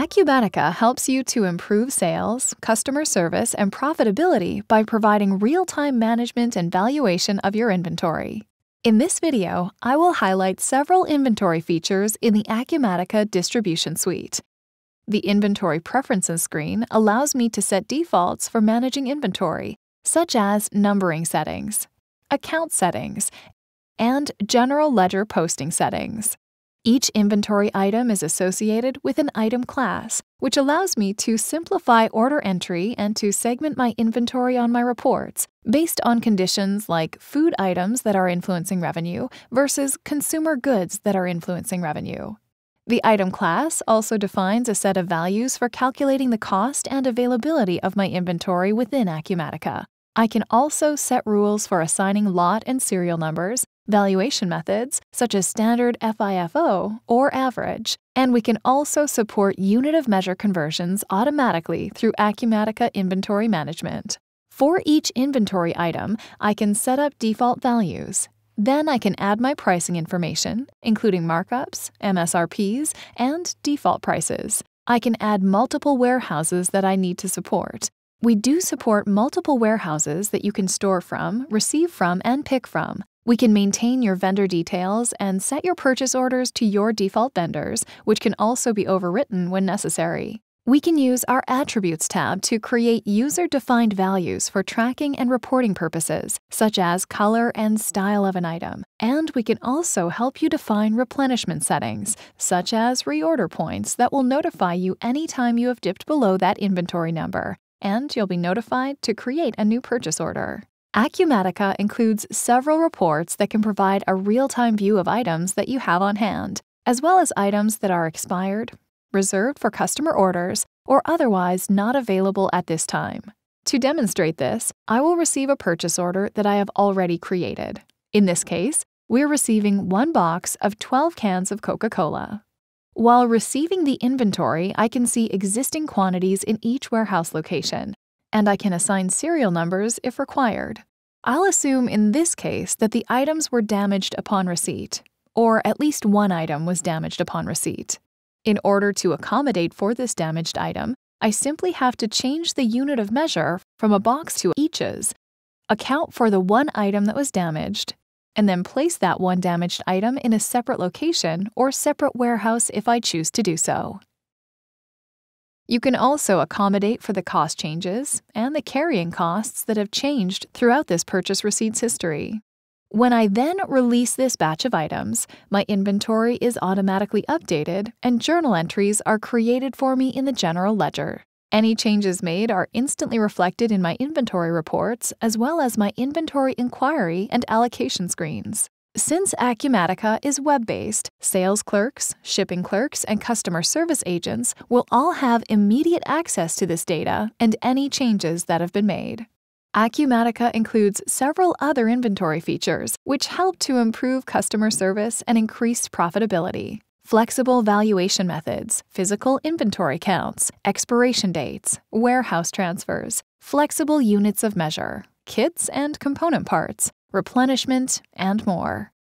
Acubatica helps you to improve sales, customer service, and profitability by providing real time management and valuation of your inventory. In this video, I will highlight several inventory features in the Acumatica distribution suite. The Inventory Preferences screen allows me to set defaults for managing inventory, such as numbering settings, account settings, and general ledger posting settings. Each inventory item is associated with an item class, which allows me to simplify order entry and to segment my inventory on my reports based on conditions like food items that are influencing revenue versus consumer goods that are influencing revenue. The item class also defines a set of values for calculating the cost and availability of my inventory within Acumatica, I can also set rules for assigning lot and serial numbers, valuation methods, such as standard FIFO or average, and we can also support unit of measure conversions automatically through Acumatica inventory management. For each inventory item, I can set up default values. Then I can add my pricing information, including markups, MSRPs, and default prices. I can add multiple warehouses that I need to support, we do support multiple warehouses that you can store from, receive from, and pick from. We can maintain your vendor details and set your purchase orders to your default vendors, which can also be overwritten when necessary. We can use our Attributes tab to create user-defined values for tracking and reporting purposes, such as color and style of an item. And we can also help you define replenishment settings, such as reorder points that will notify you anytime you have dipped below that inventory number and you'll be notified to create a new purchase order. Acumatica includes several reports that can provide a real time view of items that you have on hand, as well as items that are expired, reserved for customer orders, or otherwise not available at this time. To demonstrate this, I will receive a purchase order that I have already created. In this case, we're receiving one box of 12 cans of Coca Cola. While receiving the inventory, I can see existing quantities in each warehouse location, and I can assign serial numbers if required. I'll assume in this case that the items were damaged upon receipt, or at least one item was damaged upon receipt. In order to accommodate for this damaged item, I simply have to change the unit of measure from a box to eaches, account for the one item that was damaged, and then place that one damaged item in a separate location or separate warehouse if I choose to do so. You can also accommodate for the cost changes and the carrying costs that have changed throughout this purchase receipts history. When I then release this batch of items, my inventory is automatically updated and journal entries are created for me in the general ledger. Any changes made are instantly reflected in my inventory reports as well as my inventory inquiry and allocation screens. Since Acumatica is web based, sales clerks, shipping clerks, and customer service agents will all have immediate access to this data and any changes that have been made. Acumatica includes several other inventory features, which help to improve customer service and increase profitability flexible valuation methods, physical inventory counts, expiration dates, warehouse transfers, flexible units of measure, kits and component parts, replenishment, and more.